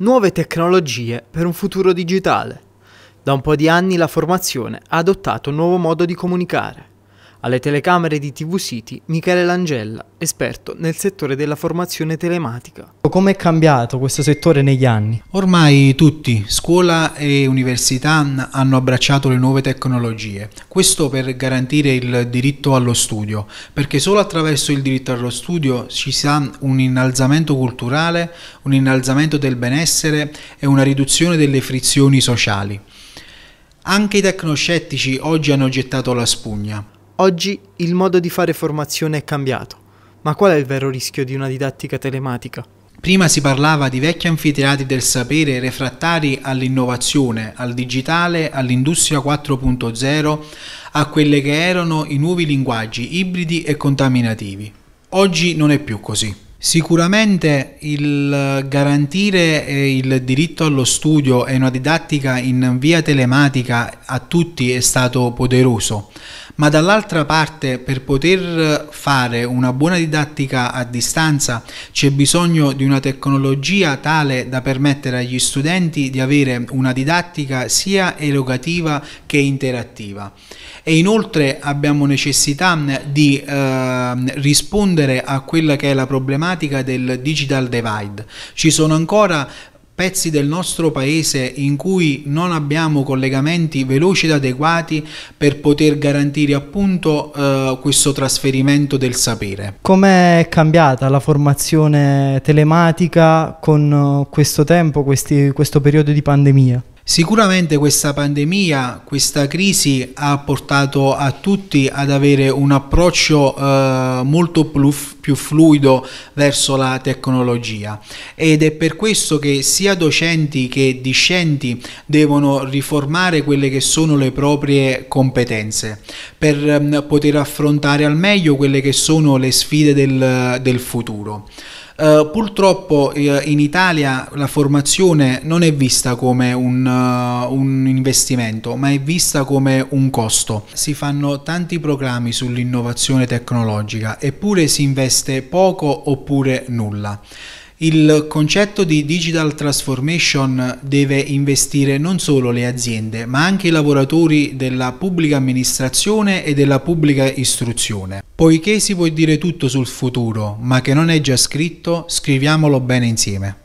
Nuove tecnologie per un futuro digitale. Da un po' di anni la formazione ha adottato un nuovo modo di comunicare. Alle telecamere di TV City, Michele Langella, esperto nel settore della formazione telematica. Come è cambiato questo settore negli anni? Ormai tutti, scuola e università, hanno abbracciato le nuove tecnologie. Questo per garantire il diritto allo studio, perché solo attraverso il diritto allo studio ci sarà un innalzamento culturale, un innalzamento del benessere e una riduzione delle frizioni sociali. Anche i tecnoscettici oggi hanno gettato la spugna. Oggi il modo di fare formazione è cambiato, ma qual è il vero rischio di una didattica telematica? Prima si parlava di vecchi anfiteati del sapere refrattari all'innovazione, al digitale, all'industria 4.0, a quelle che erano i nuovi linguaggi ibridi e contaminativi. Oggi non è più così. Sicuramente il garantire eh, il diritto allo studio e una didattica in via telematica a tutti è stato poderoso, ma dall'altra parte per poter fare una buona didattica a distanza c'è bisogno di una tecnologia tale da permettere agli studenti di avere una didattica sia erogativa che interattiva. E inoltre abbiamo necessità eh, di eh, rispondere a quella che è la problematica problematica del digital divide. Ci sono ancora pezzi del nostro paese in cui non abbiamo collegamenti veloci ed adeguati per poter garantire appunto eh, questo trasferimento del sapere. Com'è cambiata la formazione telematica con eh, questo tempo, questi, questo periodo di pandemia? Sicuramente questa pandemia, questa crisi ha portato a tutti ad avere un approccio eh, molto più fluido verso la tecnologia ed è per questo che sia docenti che discenti devono riformare quelle che sono le proprie competenze per eh, poter affrontare al meglio quelle che sono le sfide del, del futuro. Uh, purtroppo uh, in Italia la formazione non è vista come un, uh, un, investimento, ma è vista come un costo. Si fanno tanti programmi sull'innovazione tecnologica, eppure si investe poco oppure nulla. Il concetto di digital transformation deve investire non solo le aziende, ma anche i lavoratori della pubblica amministrazione e della pubblica istruzione. Poiché si può dire tutto sul futuro, ma che non è già scritto, scriviamolo bene insieme.